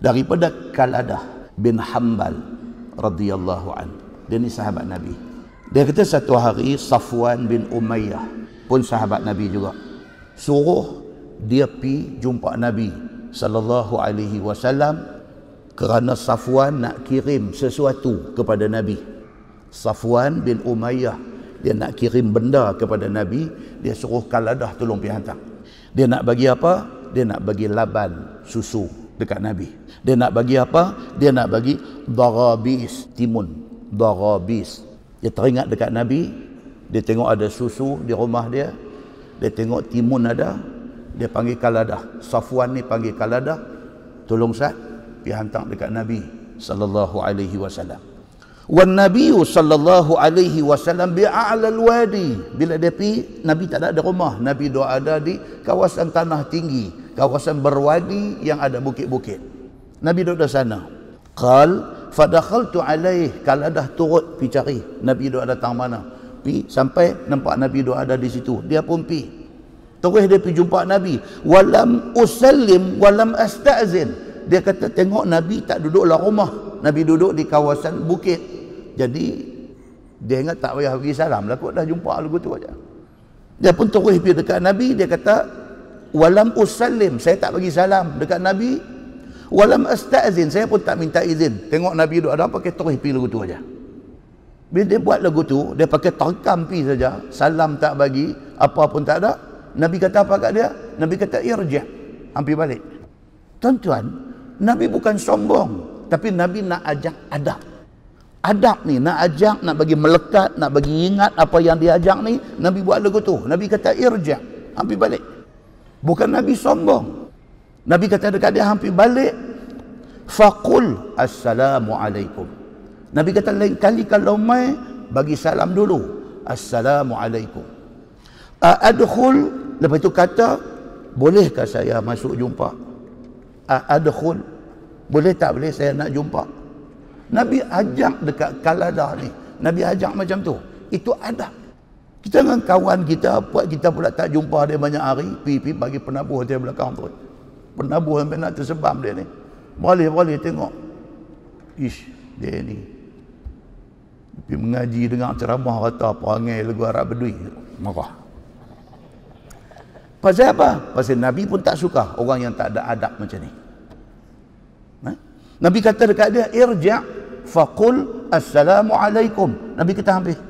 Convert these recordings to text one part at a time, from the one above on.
daripada Kaladah bin Hambal radhiyallahu an. Dia ni sahabat Nabi. Dia kata satu hari Safwan bin Umayyah pun sahabat Nabi juga. Suruh dia pi jumpa Nabi sallallahu alaihi wasallam kerana Safwan nak kirim sesuatu kepada Nabi. Safwan bin Umayyah dia nak kirim benda kepada Nabi, dia suruh Kaladah tolong pi hantar. Dia nak bagi apa? Dia nak bagi laban susu dekat Nabi. Dia nak bagi apa? Dia nak bagi darabis timun. Darabis. Dia teringat dekat Nabi. Dia tengok ada susu di rumah dia. Dia tengok timun ada. Dia panggil kaladah. Safuan ni panggil kaladah. Tolong saya Dia hantar dekat Nabi. Sallallahu alaihi wasallam. Wan Nabi sallallahu alaihi wasallam bi a'lal wadi. Bila dia pergi, Nabi tak ada di rumah. Nabi doa ada di kawasan tanah tinggi kawasan berwadi yang ada bukit-bukit. Nabi duduk di sana. Qal fadakhaltu alaih kala dah turut pi cari. Nabi duduk tang mana? Pi sampai nampak Nabi duduk ada di situ. Dia pun pi. Terus dia pi jumpa Nabi. Walam usallim walam astazin. Dia kata tengok Nabi tak duduklah rumah. Nabi duduk di kawasan bukit. Jadi dia ingat tak payah pergi salam lah kot dah jumpa lagu tu aja. Dia pun terus pergi dekat Nabi dia kata walam usallim saya tak bagi salam dekat Nabi walam astazin saya pun tak minta izin tengok Nabi duduk ada pakai terus pergi lagu tu aja bila dia buat lagu tu dia pakai terkam pergi saja salam tak bagi apa pun tak ada Nabi kata apa kat dia Nabi kata irja hampir balik tuan-tuan Nabi bukan sombong tapi Nabi nak ajak adab adab ni nak ajak nak bagi melekat nak bagi ingat apa yang dia ajak ni Nabi buat lagu tu Nabi kata irja hampir balik Bukan Nabi sombong. Nabi kata dekat dia hampir balik. Faqul Alaikum. Nabi kata lain kali kalau mai bagi salam dulu. Assalamu Assalamualaikum. Adkhul lepas itu kata bolehkah saya masuk jumpa? Adkhul boleh tak boleh saya nak jumpa? Nabi ajak dekat kalada ni. Nabi ajak macam tu. Itu adab. Kita dengan kawan kita, buat kita pula tak jumpa dia banyak hari, pergi bagi penabuh dia belakang tu. Penabuh sampai nak tersebam dia ni. Boleh-boleh tengok. Ish, dia ni. Pergi mengaji dengan ceramah kata perangai lagu Arab Bedui. Marah. Pasal apa? Pasal Nabi pun tak suka orang yang tak ada adab macam ni. Ha? Nabi kata dekat dia, Irja' faqul assalamu alaikum. Nabi kata hampir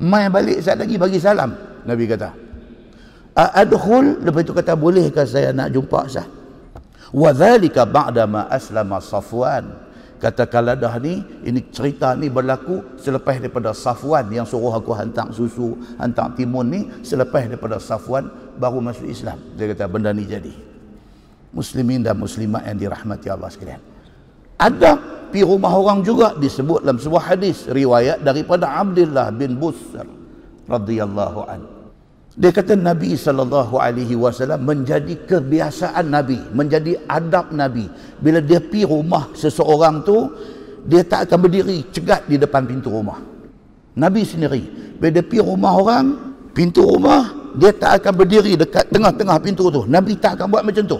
mai balik sat lagi bagi salam nabi kata adkhul lepas itu kata bolehkah saya nak jumpa sah wa dhalika ba'da ma aslama safwan kata kaladah ni ini cerita ni berlaku selepas daripada safwan yang suruh aku hantar susu hantar timun ni selepas daripada safwan baru masuk Islam dia kata benda ni jadi muslimin dan muslimat yang dirahmati Allah sekalian ada pi rumah orang juga disebut dalam sebuah hadis riwayat daripada Abdullah bin Busr radhiyallahu an. Dia kata Nabi sallallahu alaihi wasallam menjadi kebiasaan Nabi, menjadi adab Nabi bila dia pi rumah seseorang tu dia tak akan berdiri cegat di depan pintu rumah. Nabi sendiri bila dia pi rumah orang, pintu rumah dia tak akan berdiri dekat tengah-tengah pintu tu. Nabi tak akan buat macam tu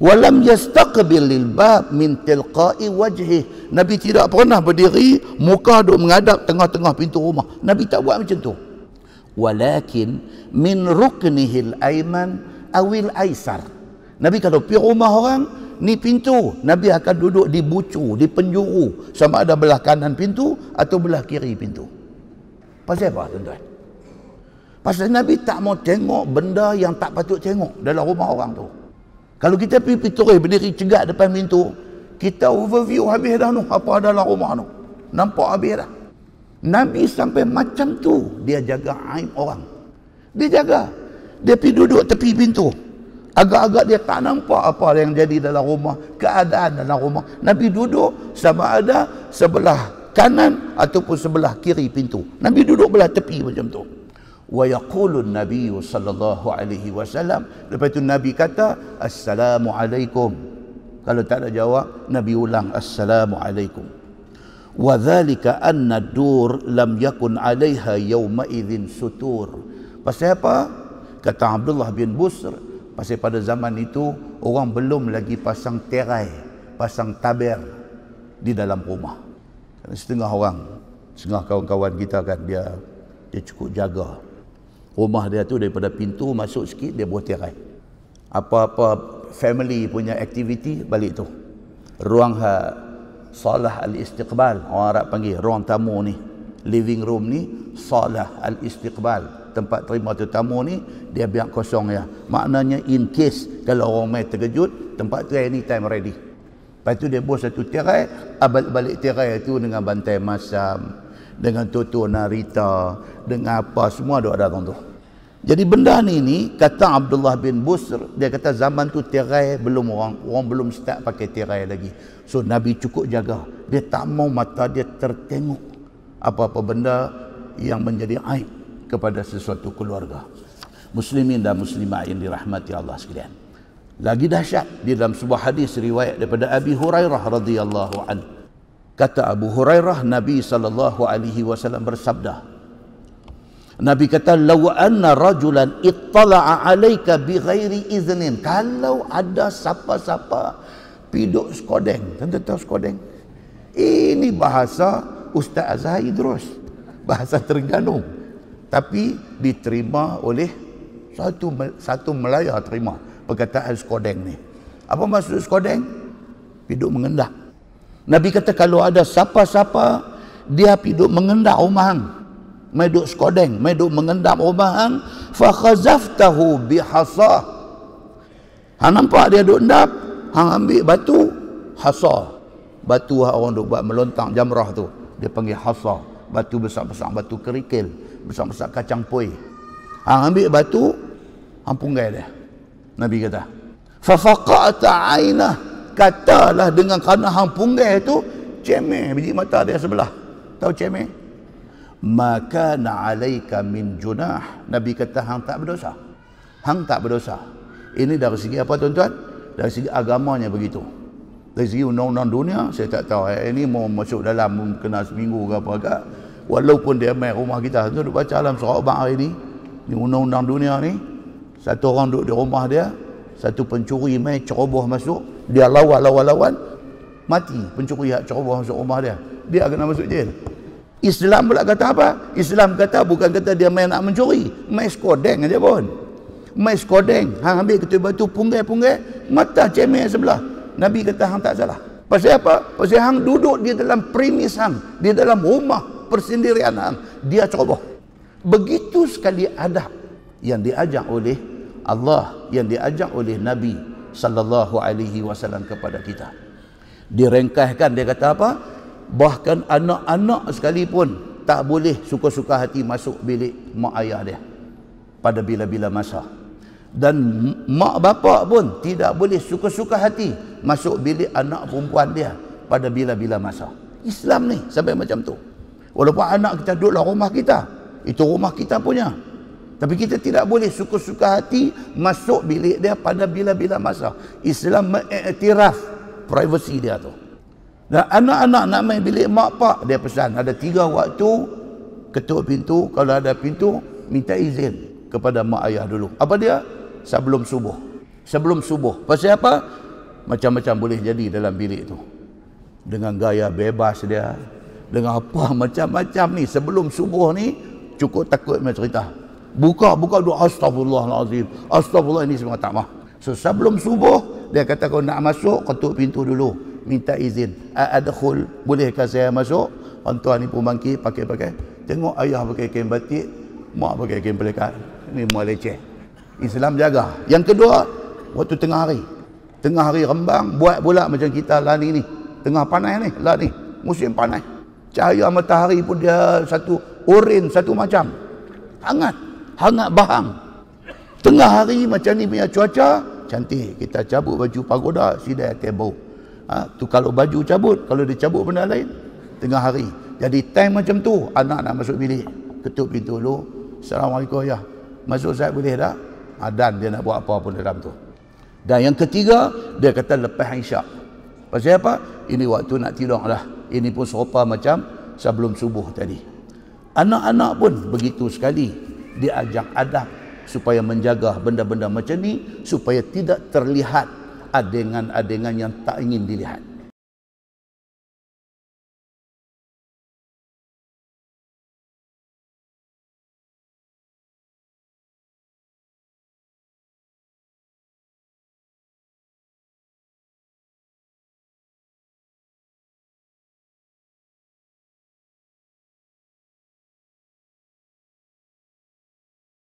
walam yastaqbil lil bab min tilqa'i wajhi nabi tidak pernah berdiri muka duk menghadap tengah-tengah pintu rumah nabi tak buat macam tu walakin min ruknihi al ayman awil aysar nabi kalau pi rumah orang ni pintu nabi akan duduk di bucu di penjuru sama ada belah kanan pintu atau belah kiri pintu pasal apa tuan-tuan pasal nabi tak mau tengok benda yang tak patut tengok dalam rumah orang tu kalau kita pergi pitore berdiri cegat depan pintu, kita overview habis dah tu, apa ada dalam rumah tu. Nampak habis dah. Nabi sampai macam tu, dia jaga aib orang. Dia jaga. Dia pergi duduk tepi pintu. Agak-agak dia tak nampak apa yang jadi dalam rumah, keadaan dalam rumah. Nabi duduk sama ada sebelah kanan ataupun sebelah kiri pintu. Nabi duduk belah tepi macam tu wa yaqulun nabiy sallallahu alaihi wasallam lepas tu nabi kata assalamu alaikum kalau tak ada jawab nabi ulang assalamu alaikum wa dhalika anna dur lam yakun alaiha yawma idzin sutur pasal apa kata Abdullah bin Busr pasal pada zaman itu orang belum lagi pasang tirai pasang tabir di dalam rumah setengah orang setengah kawan-kawan kita kan dia dia cukup jaga rumah dia tu daripada pintu masuk sikit dia buat tirai apa-apa family punya aktiviti balik tu ruang ha salah al-istiqbal orang Arab panggil ruang tamu ni living room ni salah al-istiqbal tempat terima tu tamu ni dia biar kosong ya maknanya in case kalau orang mai terkejut tempat tu ni time ready lepas tu dia buat satu tirai balik tirai tu dengan bantai masam dengan tutur narita dengan apa semua duk ada tuan-tuan jadi benda ni ni kata Abdullah bin Busr dia kata zaman tu tirai belum orang orang belum start pakai tirai lagi so Nabi cukup jaga dia tak mau mata dia tertengok apa-apa benda yang menjadi aib kepada sesuatu keluarga muslimin dan muslimah yang dirahmati Allah sekalian lagi dahsyat di dalam sebuah hadis riwayat daripada Abi Hurairah radhiyallahu anhu kata Abu Hurairah Nabi sallallahu alaihi wasallam bersabda Nabi kata law anna rajulan ittala'a alayka bi ghairi iznin kalau ada siapa-siapa piduk skodeng tentu tahu skodeng ini bahasa Ustaz Azhar Idrus bahasa Terengganu tapi diterima oleh satu satu Melayu terima perkataan skodeng ni apa maksud skodeng piduk mengendah. Nabi kata kalau ada siapa-siapa dia hidup mengendap rumah hang. Mai duk skodeng, mai duk mengendap rumah hang, fa khazaftahu bi hasa. Hang nampak dia duk endap, hang ambil batu hasa. Batu hang orang duk buat melontang jamrah tu, dia panggil hasa. Batu besar-besar, batu kerikil, besar-besar kacang poi. Hang ambil batu, hang punggai dia. Nabi kata, fa faqata 'ainahu katalah dengan kerana hang punggah tu cemeh biji mata dia sebelah tahu cemeh maka na'alaika min junah nabi kata hang tak berdosa hang tak berdosa ini dari segi apa tuan-tuan dari segi agamanya begitu dari segi undang-undang dunia saya tak tahu eh, ini mau masuk dalam kena seminggu ke apa ke walaupun dia main rumah kita tu duk baca dalam surah bang hari ni undang-undang dunia ni satu orang duduk di rumah dia satu pencuri main ceroboh masuk dia lawan lawan lawan mati pencuri hak ceroboh masuk rumah dia dia kena masuk jail Islam pula kata apa Islam kata bukan kata dia main nak mencuri main skodeng aja pun main skodeng hang ambil ketua batu punggah punggah mata cemeh sebelah Nabi kata hang tak salah pasal apa pasal hang duduk di dalam primis hang di dalam rumah persendirian hang dia ceroboh begitu sekali adab yang diajak oleh Allah yang diajak oleh Nabi sallallahu alaihi wasallam kepada kita. Direngkaskan dia kata apa? Bahkan anak-anak sekalipun tak boleh suka-suka hati masuk bilik mak ayah dia pada bila-bila masa. Dan mak bapak pun tidak boleh suka-suka hati masuk bilik anak perempuan dia pada bila-bila masa. Islam ni sampai macam tu. Walaupun anak kita duduklah rumah kita. Itu rumah kita punya. Tapi kita tidak boleh suka-suka hati masuk bilik dia pada bila-bila masa. Islam mengiktiraf privasi dia tu. Dan anak-anak nak main bilik mak pak, dia pesan. Ada tiga waktu, ketuk pintu. Kalau ada pintu, minta izin kepada mak ayah dulu. Apa dia? Sebelum subuh. Sebelum subuh. Pasal apa? Macam-macam boleh jadi dalam bilik tu. Dengan gaya bebas dia. Dengan apa macam-macam ni. Sebelum subuh ni, cukup takut macam cerita. Buka, buka doa astagfirullahalazim. Astagfirullah ini semua tak mah. So sebelum subuh dia kata kau nak masuk ketuk pintu dulu minta izin. Adkhul, bolehkah saya masuk? Tuan-tuan ni pun bangkit pakai-pakai. Tengok ayah pakai kain batik, mak pakai kain pelekat. Ni mak leceh. Islam jaga. Yang kedua, waktu tengah hari. Tengah hari rembang, buat pula macam kita lah ni ni. Tengah panas ni, lah ni. Musim panas. Cahaya matahari pun dia satu orin, satu macam. Hangat hangat bahang. Tengah hari macam ni punya cuaca, cantik. Kita cabut baju pagoda, sidai tebo. Ha, tu kalau baju cabut, kalau dia cabut benda lain, tengah hari. Jadi time macam tu, anak nak masuk bilik. Ketuk pintu dulu. Assalamualaikum, ya. Masuk saya boleh tak? Ha, dan dia nak buat apa pun dalam tu. Dan yang ketiga, dia kata lepas isyak. Pasal apa? Ini waktu nak tidur lah. Ini pun serupa macam sebelum subuh tadi. Anak-anak pun begitu sekali Diajak adab supaya menjaga benda-benda macam ni supaya tidak terlihat adegan-adegan yang tak ingin dilihat.